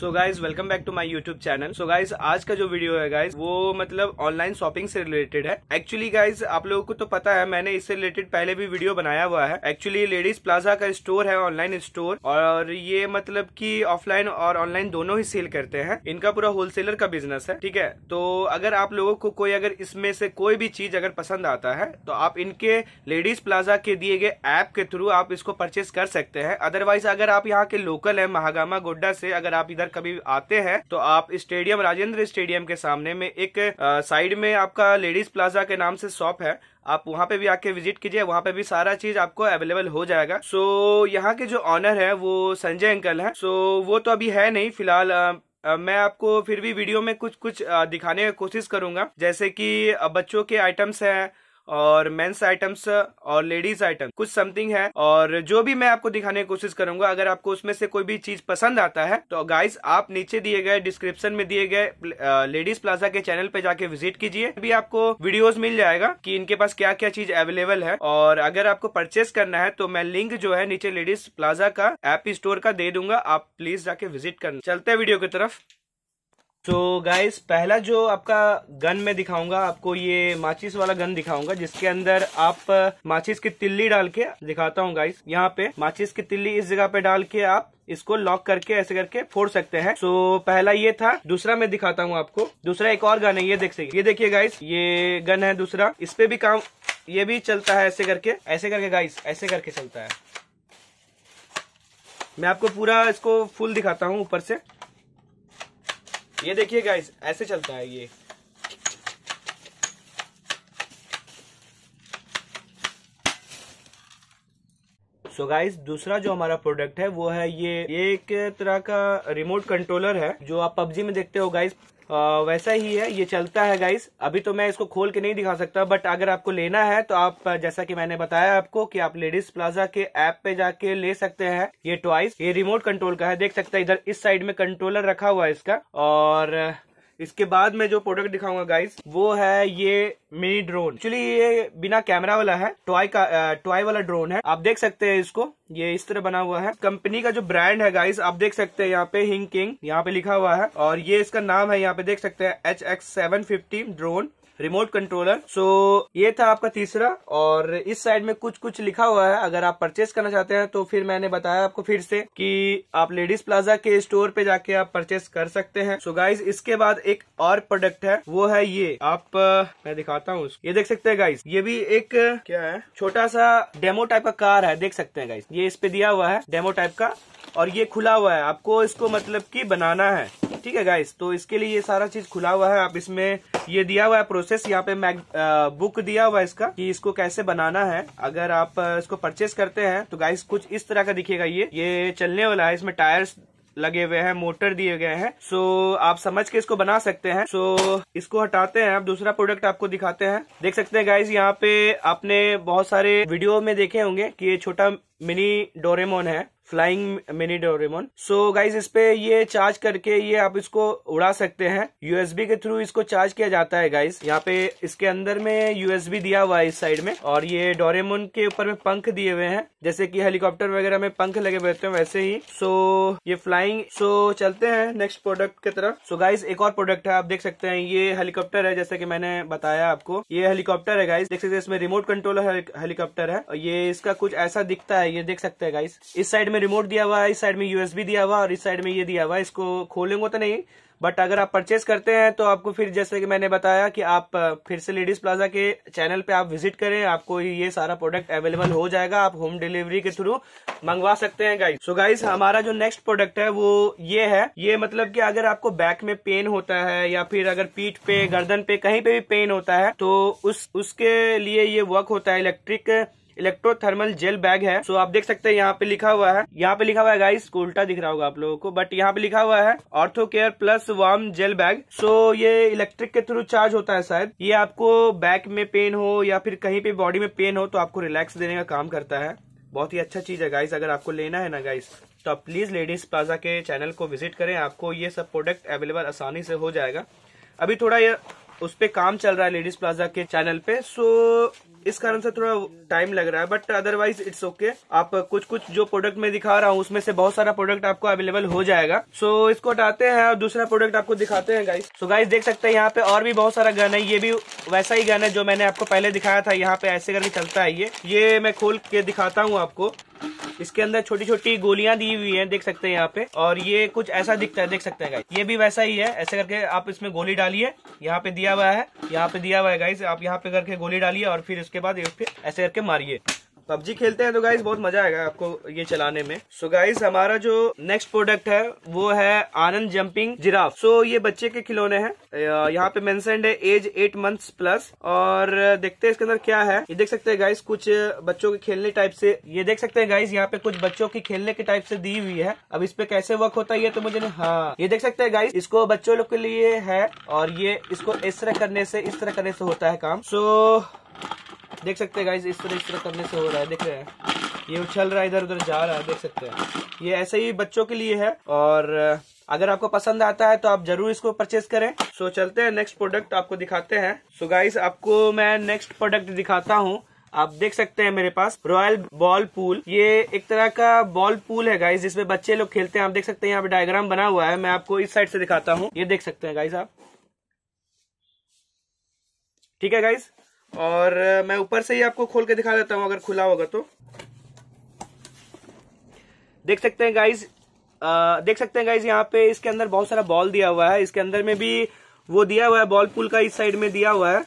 So guys welcome back to my YouTube channel so guys आज का जो video है गाइज वो मतलब ऑनलाइन शॉपिंग से रिलेटेड है एक्चुअली गाइज आप लोगों को तो पता है मैंने इससे रिलेटेड पहले भी वीडियो बनाया हुआ है एक्चुअली लेडीज प्लाजा का स्टोर है ऑनलाइन स्टोर और ये मतलब कि ऑफलाइन और ऑनलाइन दोनों ही सेल करते हैं इनका पूरा होलसेलर का बिजनेस है ठीक है तो अगर आप लोगों को कोई अगर इसमें से कोई भी चीज अगर पसंद आता है तो आप इनके लेडीज प्लाजा के दिए गए ऐप के थ्रू आप इसको परचेस कर सकते हैं अदरवाइज अगर आप यहाँ के लोकल है महागामा गोड्डा से अगर आप इधर इधर कभी आते हैं तो आप स्टेडियम राजेंद्र स्टेडियम के सामने में एक साइड में आपका लेडीज प्लाजा के नाम से शॉप है आप वहाँ पे भी आके विजिट कीजिए वहाँ पे भी सारा चीज आपको अवेलेबल हो जाएगा सो यहाँ के जो ऑनर है वो संजय अंकल है सो वो तो अभी है नहीं फिलहाल मैं आपको फिर भी वीडियो में कुछ कुछ दिखाने की कोशिश करूंगा जैसे कि बच्चों के आइटम्स हैं और मेन्स आइटम्स और लेडीज आइटम कुछ समथिंग है और जो भी मैं आपको दिखाने की कोशिश करूंगा अगर आपको उसमें से कोई भी चीज पसंद आता है तो गाइस आप नीचे दिए गए डिस्क्रिप्शन में दिए गए लेडीज प्लाजा के चैनल पे जाके विजिट कीजिए अभी आपको वीडियोस मिल जाएगा कि इनके पास क्या क्या चीज अवेलेबल है और अगर आपको परचेस करना है तो मैं लिंक जो है नीचे लेडीज प्लाजा का एप स्टोर का दे दूंगा आप प्लीज जाके विजिट करना चलते वीडियो की तरफ सो so गाइस पहला जो आपका गन मैं दिखाऊंगा आपको ये माचिस वाला गन दिखाऊंगा जिसके अंदर आप माचिस की तिल्ली डाल के दिखाता हूँ गाइस यहाँ पे माचिस की तिल्ली इस जगह पे डाल के आप इसको लॉक करके ऐसे करके फोड़ सकते हैं सो so, पहला ये था दूसरा मैं दिखाता हूँ आपको दूसरा एक और गन है ये देख सकते ये देखिए गाइस ये गन है दूसरा इस पे भी काम ये भी चलता है ऐसे करके ऐसे करके गाइस ऐसे करके चलता है मैं आपको पूरा इसको फुल दिखाता हूँ ऊपर से ये देखिए गाइस ऐसे चलता है ये सो so गाइस दूसरा जो हमारा प्रोडक्ट है वो है ये ये एक तरह का रिमोट कंट्रोलर है जो आप पबजी में देखते हो गाइस आ, वैसा ही है ये चलता है गाइस अभी तो मैं इसको खोल के नहीं दिखा सकता बट अगर आपको लेना है तो आप जैसा कि मैंने बताया आपको कि आप लेडीज प्लाजा के ऐप पे जाके ले सकते हैं ये टॉयस ये रिमोट कंट्रोल का है देख सकते हैं इधर इस साइड में कंट्रोलर रखा हुआ है इसका और इसके बाद मैं जो प्रोडक्ट दिखाऊंगा गाइस वो है ये मिनी ड्रोन एक्चुअली ये बिना कैमरा वाला है टॉय का टॉय वाला ड्रोन है आप देख सकते हैं इसको ये इस तरह बना हुआ है कंपनी का जो ब्रांड है गाइस आप देख सकते हैं यहाँ पे हिंग किंग यहाँ पे लिखा हुआ है और ये इसका नाम है यहाँ पे देख सकते हैं H X seven drone remote controller so ये था आपका तीसरा और इस साइड में कुछ कुछ लिखा हुआ है अगर आप परचेस करना चाहते हैं तो फिर मैंने बताया आपको फिर से कि आप लेडीज प्लाजा के स्टोर पे जाके आप परचेस कर सकते हैं सो so गाइज इसके बाद एक और प्रोडक्ट है वो है ये आप मैं दिखाता हूँ ये देख सकते हैं गाइज ये भी एक क्या है छोटा सा डेमो टाइप का कार है देख सकते हैं गाइज ये इस पे दिया हुआ है डेमो टाइप का और ये खुला हुआ है आपको इसको मतलब की बनाना है ठीक है गाइस तो इसके लिए ये सारा चीज खुला हुआ है आप इसमें ये दिया हुआ है प्रोसेस परचेस यहाँ पे मैग बुक दिया हुआ इसका कि इसको कैसे बनाना है अगर आप इसको परचेस करते हैं तो गाइस कुछ इस तरह का दिखेगा ये ये चलने वाला है इसमें टायर्स लगे हुए हैं मोटर दिए गए हैं सो आप समझ के इसको बना सकते हैं सो इसको हटाते हैं अब दूसरा प्रोडक्ट आपको दिखाते हैं देख सकते हैं गाइज यहाँ पे आपने बहुत सारे वीडियो में देखे होंगे कि ये छोटा मिनी डोरेमोन है flying mini Doraemon so guys इस पे ये चार्ज करके ये आप इसको उड़ा सकते हैं यूएसबी के थ्रू इसको चार्ज किया जाता है गाइज यहाँ पे इसके अंदर में यूएसबी दिया हुआ है इस साइड में और ये डोरेमोन के ऊपर में पंख दिए हुए हैं जैसे कि हेलीकॉप्टर वगैरह में पंख लगे हुए होते हैं वैसे ही सो so, ये फ्लाइंग सो so, चलते हैं नेक्स्ट प्रोडक्ट की तरफ सो so, गाइज एक और प्रोडक्ट है आप देख सकते हैं ये हेलीकॉप्टर है जैसे की मैंने बताया आपको ये हेलीकॉप्टर है गाइज देख सकते हैं इसमें रिमोट कंट्रोल हेलीकॉप्टर है ये इसका कुछ ऐसा दिखता है ये देख सकते हैं गाइज इस साइड में रिमोट दिया हुआ है इस साइड में यूएसबी दिया हुआ और इस साइड में ये दिया हुआ है इसको खोलेंगे तो नहीं बट अगर आप परचेज करते हैं तो आपको फिर जैसे कि मैंने बताया कि आप फिर से लेडीज प्लाजा के चैनल पे आप विजिट करें आपको ये सारा प्रोडक्ट अवेलेबल हो जाएगा आप होम डिलीवरी के थ्रू मंगवा सकते हैं गाइस सो गाइस हमारा जो नेक्स्ट प्रोडक्ट है वो ये है ये मतलब कि अगर आपको बैक में पेन होता है या फिर अगर पीठ पे गर्दन पे कहीं पे भी पेन होता है तो उस उसके लिए ये वर्क होता है इलेक्ट्रिक इलेक्ट्रोथर्मल जेल बैग है सो आप देख सकते हैं यहाँ पे लिखा हुआ है यहाँ पे लिखा हुआ है गाइस उल्टा दिख रहा होगा आप लोगों को बट यहाँ पे लिखा हुआ है ortho care plus warm gel bag so ये इलेक्ट्रिक के थ्रू चार्ज होता है शायद ये आपको बैक में पेन हो या फिर कहीं पे बॉडी में पेन हो तो आपको रिलैक्स देने का काम करता है बहुत ही अच्छा चीज है गाइस अगर आपको लेना है ना गाइस तो आप प्लीज लेडीज प्लाजा के चैनल को विजिट करें आपको ये सब प्रोडक्ट अवेलेबल आसानी से हो जाएगा अभी थोड़ा ये उस पर काम चल रहा है लेडीज प्लाजा के चैनल पे सो इस कारण से थोड़ा टाइम लग रहा है बट अदरवाइज इट्स ओके आप कुछ कुछ जो प्रोडक्ट मैं दिखा रहा हूँ उसमें से बहुत सारा प्रोडक्ट आपको अवेलेबल हो जाएगा सो so, इसको हटाते हैं और दूसरा प्रोडक्ट आपको दिखाते हैं गाइस सो गाइस देख सकते हैं यहाँ पे और भी बहुत सारा गन है ये भी वैसा ही गन है जो मैंने आपको पहले दिखाया था यहाँ पे ऐसे करके चलता है ये ये मैं खोल के दिखाता हूँ आपको इसके अंदर छोटी छोटी गोलियां दी हुई हैं देख सकते हैं यहाँ पे और ये कुछ ऐसा दिखता है देख सकते हैं गाइस ये भी वैसा ही है ऐसे करके आप इसमें गोली डालिए यहाँ पे दिया हुआ है यहाँ पे दिया हुआ है गाइस आप यहाँ पे करके गोली डालिए और फिर उसके बाद ऐसे करके मारिए पबजी खेलते हैं तो गाइज बहुत मजा आएगा आपको ये चलाने में सो so गाइज हमारा जो नेक्स्ट प्रोडक्ट है वो है Anand jumping giraffe so so, ये बच्चे के खिलौने हैं यहाँ पे मैं एज एट मंथ्स प्लस और देखते हैं इसके अंदर क्या है ये देख सकते हैं गाइज कुछ बच्चों के खेलने टाइप से ये देख सकते हैं गाइज यहाँ पे कुछ बच्चों की खेलने के टाइप से दी हुई है अब इस पे कैसे वर्क होता है ये तो मुझे नहीं हाँ ये देख सकते हैं गाइज इसको बच्चों लोग के लिए है और ये इसको इस तरह करने से इस तरह करने से होता है काम सो so, देख सकते हैं गाइज इस तरह इस तरह करने से हो रहा है देख रहे हैं ये उछल रहा है इधर उधर जा रहा है देख सकते हैं ये ऐसे ही बच्चों के लिए है और अगर आपको पसंद आता है तो आप जरूर इसको परचेज करें सो so, चलते हैं नेक्स्ट प्रोडक्ट आपको दिखाते हैं सो so, गाइज आपको मैं नेक्स्ट प्रोडक्ट दिखाता हूँ आप देख सकते हैं मेरे पास रॉयल बॉल पूल ये एक तरह का बॉल पूल है गाइज जिसमें बच्चे लोग खेलते हैं आप देख सकते हैं यहाँ पे डायग्राम बना हुआ है मैं आपको इस साइड से दिखाता हूँ ये देख सकते हैं गाइज आप ठीक है गाइज और मैं ऊपर से ही आपको खोल के दिखा देता हूं अगर खुला होगा तो देख सकते हैं गाइज देख सकते हैं गाइज यहाँ पे इसके अंदर बहुत सारा बॉल दिया हुआ है इसके अंदर में भी वो दिया हुआ है बॉल पुल का इस साइड में दिया हुआ है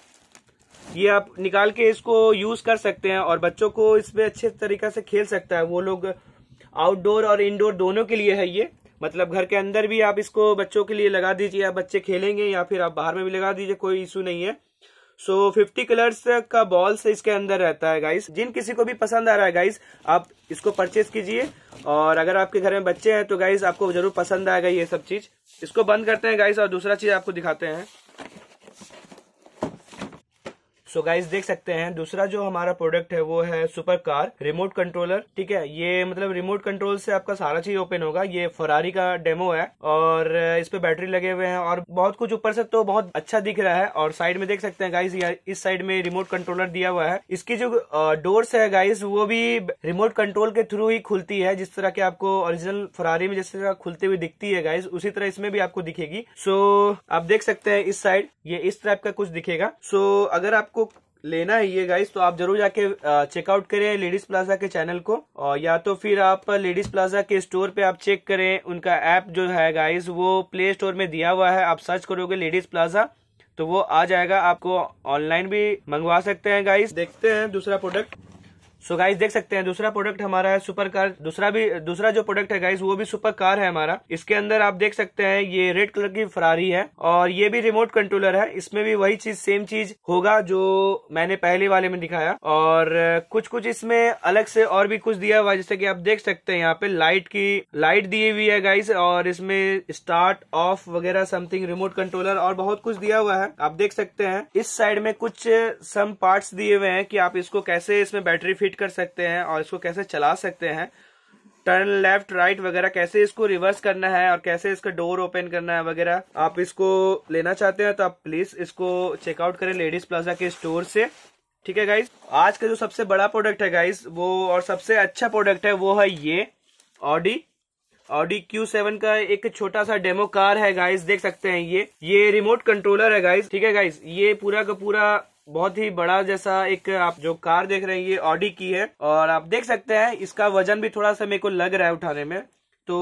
ये आप निकाल के इसको यूज कर सकते हैं और बच्चों को इसमें अच्छे तरीका से खेल सकता है वो लोग आउटडोर और इनडोर दोनों के लिए है ये मतलब घर के अंदर भी आप इसको बच्चों के लिए लगा दीजिए या बच्चे खेलेंगे या फिर आप बाहर में भी लगा दीजिए कोई इशू नहीं है सो फिफ्टी कलर्स का बॉल्स इसके अंदर रहता है गाइस जिन किसी को भी पसंद आ रहा है गाइस आप इसको परचेज कीजिए और अगर आपके घर में बच्चे हैं तो गाइस आपको जरूर पसंद आएगा ये सब चीज इसको बंद करते हैं गाइस और दूसरा चीज आपको दिखाते हैं सो गाइस गाइज देख सकते हैं दूसरा जो हमारा प्रोडक्ट है वो है सुपर कार रिमोट कंट्रोलर ठीक है ये मतलब रिमोट कंट्रोल से आपका सारा चीज ओपन होगा ये फरारी का डेमो है और इस पे बैटरी लगे हुए हैं और बहुत कुछ ऊपर से तो बहुत अच्छा दिख रहा है और साइड में देख सकते हैं गाइज इस साइड में रिमोट कंट्रोलर दिया हुआ है इसकी जो डोर्स है गाइज वो भी रिमोट कंट्रोल के थ्रू ही खुलती है जिस तरह की आपको ओरिजिनल फरारी में जिस तरह खुलती हुई दिखती है गाइज उसी तरह इसमें भी आपको दिखेगी सो आप देख सकते हैं इस साइड ये इस टाइप का कुछ दिखेगा सो so, अगर आपको लेना है ये गाइस तो आप जरूर जाके चेकआउट करें लेडीज प्लाजा के चैनल को और या तो फिर आप लेडीज प्लाजा के स्टोर पे आप चेक करें उनका ऐप जो है गाइस वो प्ले स्टोर में दिया हुआ है आप सर्च करोगे लेडीज प्लाजा तो वो आ जाएगा आपको ऑनलाइन भी मंगवा सकते हैं गाइस देखते हैं दूसरा प्रोडक्ट सो so गाइस देख सकते हैं दूसरा प्रोडक्ट हमारा है सुपर कार दूसरा भी दूसरा जो प्रोडक्ट है गाइस वो भी सुपर कार है हमारा इसके अंदर आप देख सकते हैं ये रेड कलर की फरारी है और ये भी रिमोट कंट्रोलर है इसमें भी वही चीज सेम चीज होगा जो मैंने पहले वाले में दिखाया और कुछ कुछ इसमें अलग से और भी कुछ दिया हुआ है जैसे की आप देख सकते हैं यहाँ पे लाइट की लाइट दी हुई है गाइस और इसमें स्टार्ट ऑफ वगैरह समथिंग रिमोट कंट्रोलर और बहुत कुछ दिया हुआ है आप देख सकते हैं इस साइड में कुछ सम पार्ट दिए हुए हैं कि आप इसको कैसे इसमें बैटरी फिट ऑपरेट कर सकते हैं और इसको कैसे चला सकते हैं टर्न लेफ्ट राइट वगैरह कैसे इसको रिवर्स करना है और कैसे इसका डोर ओपन करना है वगैरह आप इसको लेना चाहते हैं तो आप प्लीज इसको चेकआउट करें लेडीज प्लाजा के स्टोर से ठीक है गाइज आज का जो सबसे बड़ा प्रोडक्ट है गाइज वो और सबसे अच्छा प्रोडक्ट है वो है ये ऑडी ऑडी क्यू सेवन का एक छोटा सा डेमो कार है गाइस देख सकते हैं ये ये रिमोट कंट्रोलर है गाइस ठीक है गाइज ये पूरा का पूरा बहुत ही बड़ा जैसा एक आप जो कार देख रहे हैं ये ऑडी की है और आप देख सकते हैं इसका वजन भी थोड़ा सा मेरे को लग रहा है उठाने में तो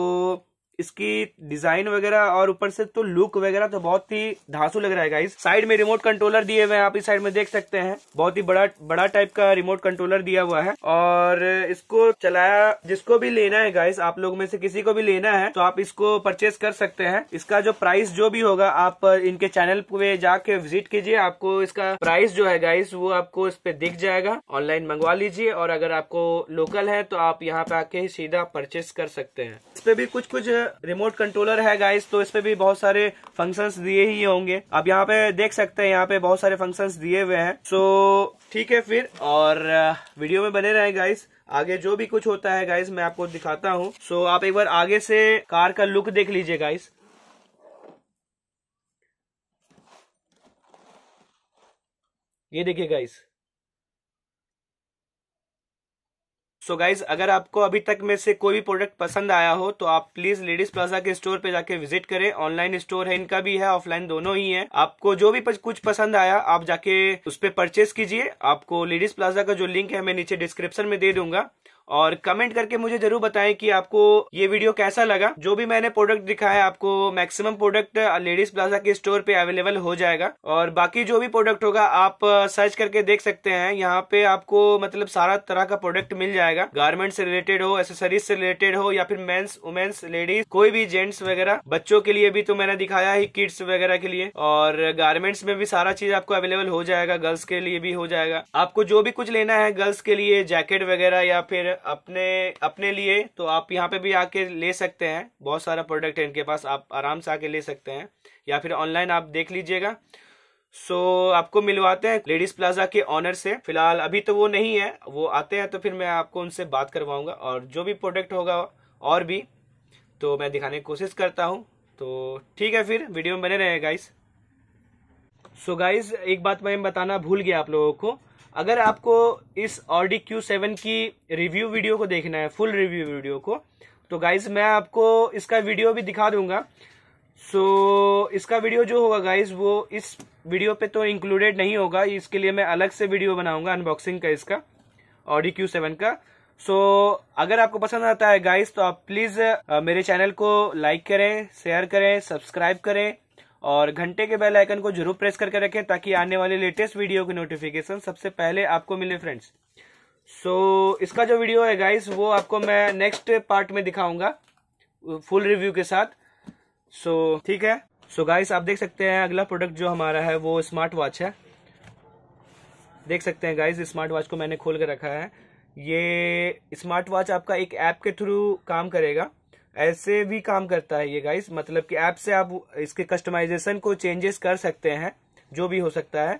इसकी डिजाइन वगैरह और ऊपर से तो लुक वगैरह तो बहुत ही धांसू लग रहा है गाइस साइड में रिमोट कंट्रोलर दिए हुए हैं आप इस साइड में देख सकते हैं बहुत ही बड़ा बड़ा टाइप का रिमोट कंट्रोलर दिया हुआ है और इसको चलाया जिसको भी लेना है गाइस आप लोग में से किसी को भी लेना है तो आप इसको परचेस कर सकते हैं इसका जो प्राइस जो भी होगा आप इनके चैनल पे जाके विजिट कीजिए आपको इसका प्राइस जो है गाइस वो आपको इस पे दिख जाएगा ऑनलाइन मंगवा लीजिए और अगर आपको लोकल है तो आप यहाँ पे आके सीधा परचेस कर सकते हैं इस पे भी कुछ कुछ रिमोट कंट्रोलर है गाइस तो इस पे भी बहुत सारे फंक्शंस दिए ही होंगे आप यहाँ पे देख सकते हैं यहाँ पे बहुत सारे फंक्शंस दिए हुए हैं सो ठीक है फिर और वीडियो uh, में बने रहे गाइस आगे जो भी कुछ होता है गाइस मैं आपको दिखाता हूँ सो आप एक बार आगे से कार का लुक देख लीजिए गाइस ये देखिए गाइस सो so गाइज अगर आपको अभी तक में से कोई भी प्रोडक्ट पसंद आया हो तो आप प्लीज लेडीज प्लाजा के स्टोर पे जाके विजिट करें ऑनलाइन स्टोर है इनका भी है ऑफलाइन दोनों ही है आपको जो भी कुछ पसंद आया आप जाके उस पर परचेस कीजिए आपको लेडीज प्लाजा का जो लिंक है मैं नीचे डिस्क्रिप्शन में दे दूंगा और कमेंट करके मुझे जरूर बताएं कि आपको ये वीडियो कैसा लगा जो भी मैंने प्रोडक्ट दिखाया आपको मैक्सिमम प्रोडक्ट लेडीज प्लाजा के स्टोर पे अवेलेबल हो जाएगा और बाकी जो भी प्रोडक्ट होगा आप सर्च करके देख सकते हैं यहाँ पे आपको मतलब सारा तरह का प्रोडक्ट मिल जाएगा गारमेंट से रिलेटेड हो एसेसरीज से रिलेटेड हो या फिर मेन्स वुमेन्स लेडीज कोई भी जेंट्स वगैरह बच्चों के लिए भी तो मैंने दिखाया ही किड्स वगैरह के लिए और गारमेंट्स में भी सारा चीज आपको अवेलेबल हो जाएगा गर्ल्स के लिए भी हो जाएगा आपको जो भी कुछ लेना है गर्ल्स के लिए जैकेट वगैरह या फिर अपने अपने लिए तो आप यहाँ पे भी आके ले सकते हैं बहुत सारा प्रोडक्ट है इनके पास आप आराम से आके ले सकते हैं या फिर ऑनलाइन आप देख लीजिएगा सो so, आपको मिलवाते हैं लेडीज प्लाजा के ऑनर से फिलहाल अभी तो वो नहीं है वो आते हैं तो फिर मैं आपको उनसे बात करवाऊंगा और जो भी प्रोडक्ट होगा और भी तो मैं दिखाने की कोशिश करता हूँ तो ठीक है फिर वीडियो में बने रहे गाइस सो गाइज एक बात मैं बताना भूल गया आप लोगों को अगर आपको इस ऑडी Q7 सेवन की रिव्यू वीडियो को देखना है फुल रिव्यू वीडियो को तो गाइज मैं आपको इसका वीडियो भी दिखा दूंगा सो so, इसका वीडियो जो होगा गाइज वो इस वीडियो पे तो इंक्लूडेड नहीं होगा इसके लिए मैं अलग से वीडियो बनाऊंगा अनबॉक्सिंग का इसका ऑडी Q7 सेवन का सो so, अगर आपको पसंद आता है गाइज तो आप प्लीज मेरे चैनल को लाइक करें शेयर करें सब्सक्राइब करें और घंटे के बेल आइकन को जरूर प्रेस करके रखें ताकि आने वाले लेटेस्ट वीडियो की नोटिफिकेशन सबसे पहले आपको मिले फ्रेंड्स सो so, इसका जो वीडियो है गाइस वो आपको मैं नेक्स्ट पार्ट में दिखाऊंगा फुल रिव्यू के साथ सो so, ठीक है सो so, गाइस आप देख सकते हैं अगला प्रोडक्ट जो हमारा है वो स्मार्ट वॉच है देख सकते हैं गाइस स्मार्ट वॉच को मैंने खोल कर रखा है ये स्मार्ट वॉच आपका एक ऐप के थ्रू काम करेगा ऐसे भी काम करता है ये गाइस मतलब कि ऐप से आप इसके कस्टमाइजेशन को चेंजेस कर सकते हैं जो भी हो सकता है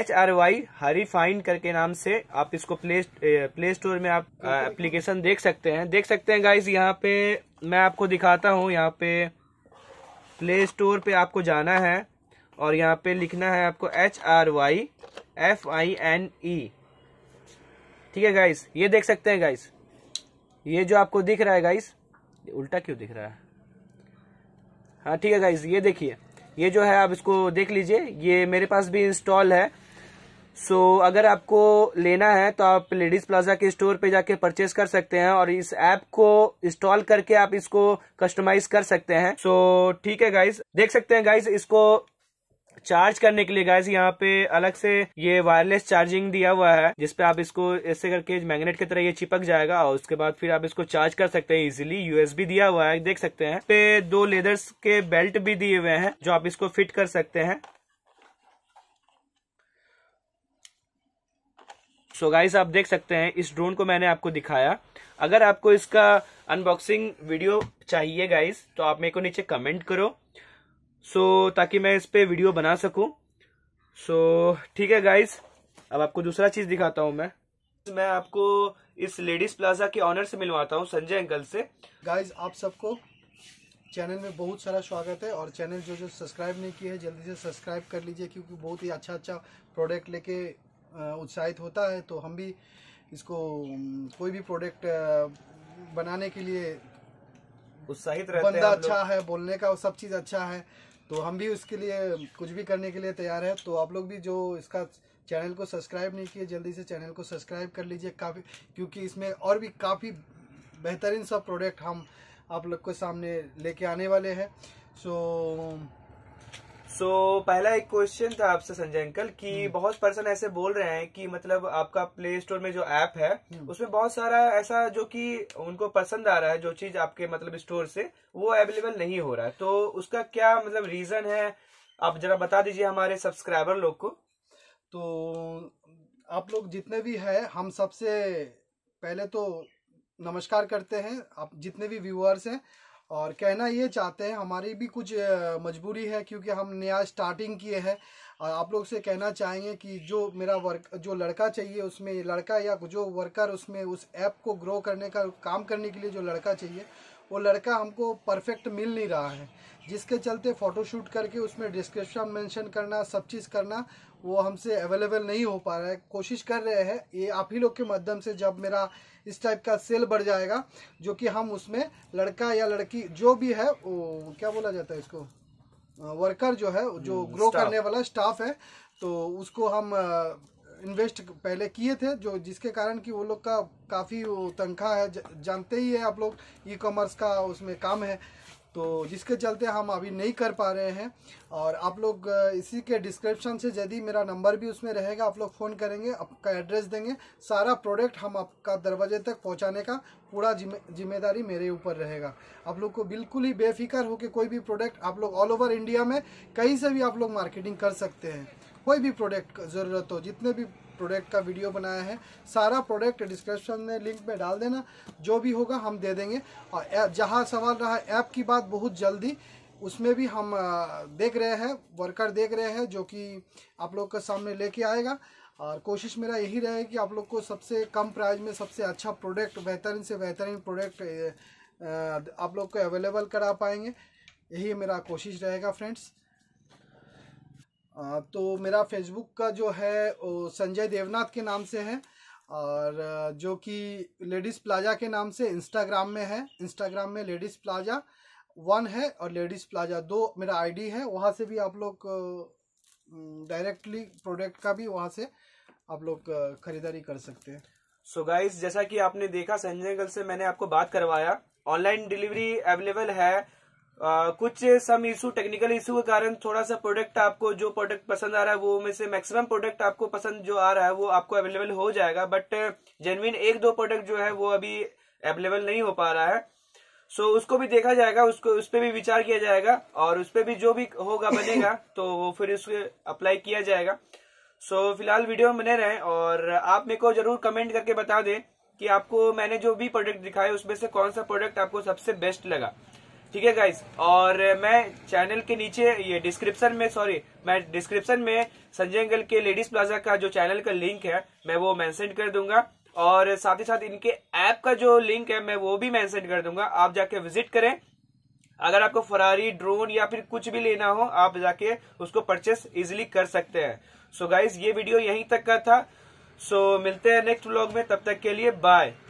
H R Y Hari fine करके नाम से आप इसको प्ले प्ले स्टोर में आप एप्लीकेशन देख सकते हैं देख सकते हैं गाइज यहाँ पे मैं आपको दिखाता हूँ यहाँ पे प्ले स्टोर पे आपको जाना है और यहाँ पे लिखना है आपको H R Y F I N E ठीक है गाइस ये देख सकते हैं गाइस ये जो आपको दिख रहा है गाइस उल्टा क्यों दिख रहा है हाँ ठीक है गाइज ये देखिए ये जो है आप इसको देख लीजिए ये मेरे पास भी इंस्टॉल है सो so, अगर आपको लेना है तो आप लेडीज प्लाजा के स्टोर पे जाके परचेज कर सकते हैं और इस ऐप को इंस्टॉल करके आप इसको कस्टमाइज कर सकते हैं सो so, ठीक है गाइज देख सकते हैं गाइज इसको चार्ज करने के लिए गाइस यहाँ पे अलग से ये वायरलेस चार्जिंग दिया हुआ है जिसपे आप इसको ऐसे करके मैग्नेट की तरह ये चिपक जाएगा और उसके बाद फिर आप इसको चार्ज कर सकते हैं इजिली यूएसबी दिया हुआ है देख सकते हैं पे दो लेदर्स के बेल्ट भी दिए हुए हैं जो आप इसको फिट कर सकते हैं सो so गाइस आप देख सकते हैं इस ड्रोन को मैंने आपको दिखाया अगर आपको इसका अनबॉक्सिंग वीडियो चाहिए गाइस तो आप मेरे को नीचे कमेंट करो सो so, ताकि मैं इस पर वीडियो बना सकूं सो so, ठीक है गाइज अब आपको दूसरा चीज़ दिखाता हूं मैं मैं आपको इस लेडीज प्लाजा के ऑनर से मिलवाता हूं संजय अंकल से गाइज आप सबको चैनल में बहुत सारा स्वागत है और चैनल जो जो सब्सक्राइब नहीं किए है जल्दी से सब्सक्राइब कर लीजिए क्योंकि बहुत ही अच्छा अच्छा प्रोडक्ट लेके उत्साहित होता है तो हम भी इसको कोई भी प्रोडक्ट बनाने के लिए उत्साहित रहते हैं बंदा अच्छा है बोलने का सब चीज़ अच्छा है तो हम भी उसके लिए कुछ भी करने के लिए तैयार है तो आप लोग भी जो इसका चैनल को सब्सक्राइब नहीं किए जल्दी से चैनल को सब्सक्राइब कर लीजिए काफ़ी क्योंकि इसमें और भी काफ़ी बेहतरीन सब प्रोडक्ट हम आप लोग के सामने लेके आने वाले हैं सो so, सो so, पहला एक क्वेश्चन था आपसे संजय अंकल कि हम्म। बहुत पर्सन ऐसे बोल रहे हैं कि मतलब आपका प्ले स्टोर में जो ऐप है हम्म। उसमें बहुत सारा ऐसा जो कि उनको पसंद आ रहा है जो चीज आपके मतलब स्टोर से वो अवेलेबल नहीं हो रहा है तो उसका क्या मतलब रीजन है आप जरा बता दीजिए हमारे सब्सक्राइबर लोग को तो आप लोग जितने भी है हम सबसे पहले तो नमस्कार करते हैं आप जितने भी व्यूअर्स हैं और कहना ये चाहते हैं हमारी भी कुछ मजबूरी है क्योंकि हम नया स्टार्टिंग किए हैं और आप लोग से कहना चाहेंगे कि जो मेरा वर्क जो लड़का चाहिए उसमें लड़का या जो वर्कर उसमें उस ऐप को ग्रो करने का काम करने के लिए जो लड़का चाहिए वो लड़का हमको परफेक्ट मिल नहीं रहा है जिसके चलते फ़ोटोशूट करके उसमें डिस्क्रिप्शन मेंशन करना सब चीज़ करना वो हमसे अवेलेबल नहीं हो पा रहा है कोशिश कर रहे हैं ये आप ही लोग के माध्यम से जब मेरा इस टाइप का सेल बढ़ जाएगा जो कि हम उसमें लड़का या लड़की जो भी है वो क्या बोला जाता है इसको वर्कर जो है जो ग्रो hmm, करने वाला स्टाफ है तो उसको हम इन्वेस्ट पहले किए थे जो जिसके कारण कि वो लोग का काफ़ी तनख्वाह है जानते ही है आप लोग ई कॉमर्स का उसमें काम है तो जिसके चलते हम अभी नहीं कर पा रहे हैं और आप लोग इसी के डिस्क्रिप्शन से यदि मेरा नंबर भी उसमें रहेगा आप लोग फ़ोन करेंगे आपका एड्रेस देंगे सारा प्रोडक्ट हम आपका दरवाजे तक पहुंचाने का पूरा जिम्मे जिम्मेदारी मेरे ऊपर रहेगा आप लोग को बिल्कुल ही बेफिक्र कि कोई भी प्रोडक्ट आप लोग ऑल ओवर इंडिया में कहीं से भी आप लोग मार्केटिंग कर सकते हैं कोई भी प्रोडक्ट ज़रूरत हो जितने भी प्रोडक्ट का वीडियो बनाया है सारा प्रोडक्ट डिस्क्रिप्शन में लिंक में डाल देना जो भी होगा हम दे देंगे और जहाँ सवाल रहा ऐप की बात बहुत जल्दी उसमें भी हम देख रहे हैं वर्कर देख रहे हैं जो कि आप लोग के सामने लेके आएगा और कोशिश मेरा यही रहे कि आप लोग को सबसे कम प्राइस में सबसे अच्छा प्रोडक्ट बेहतरीन से बेहतरीन प्रोडक्ट आप लोग को अवेलेबल करा पाएंगे यही मेरा कोशिश रहेगा फ्रेंड्स तो मेरा फेसबुक का जो है वो संजय देवनाथ के नाम से है और जो कि लेडीज़ प्लाजा के नाम से इंस्टाग्राम में है इंस्टाग्राम में लेडीज़ प्लाजा वन है और लेडीज़ प्लाजा दो मेरा आईडी है वहाँ से भी आप लोग डायरेक्टली प्रोडक्ट का भी वहाँ से आप लोग खरीदारी कर सकते हैं सो so गाइस जैसा कि आपने देखा संजय गल से मैंने आपको बात करवाया ऑनलाइन डिलीवरी अवेलेबल है आ, कुछ सम इशू टेक्निकल इशू के कारण थोड़ा सा प्रोडक्ट आपको जो प्रोडक्ट पसंद आ रहा है वो में से मैक्सिमम प्रोडक्ट आपको पसंद जो आ रहा है वो आपको अवेलेबल हो जाएगा बट जेनविन एक दो प्रोडक्ट जो है वो अभी अवेलेबल नहीं हो पा रहा है सो so, उसको भी देखा जाएगा उसको उस पर भी विचार किया जाएगा और उस पर भी जो भी होगा बनेगा तो वो फिर उसको अप्लाई किया जाएगा सो so, फिलहाल वीडियो में बने रहें और आप मेरे को जरूर कमेंट करके बता दें कि आपको मैंने जो भी प्रोडक्ट दिखाया उसमें से कौन सा प्रोडक्ट आपको सबसे बेस्ट लगा ठीक है गाइस और मैं चैनल के नीचे ये डिस्क्रिप्शन में सॉरी मैं डिस्क्रिप्शन में संजय अंगल के लेडीज प्लाजा का जो चैनल का लिंक है मैं वो मैंशन कर दूंगा और साथ ही साथ इनके ऐप का जो लिंक है मैं वो भी मैंशन कर दूंगा आप जाके विजिट करें अगर आपको फरारी ड्रोन या फिर कुछ भी लेना हो आप जाके उसको परचेस इजिली कर सकते हैं सो so गाइज ये वीडियो यहीं तक का था सो so, मिलते हैं नेक्स्ट व्लॉग में तब तक के लिए बाय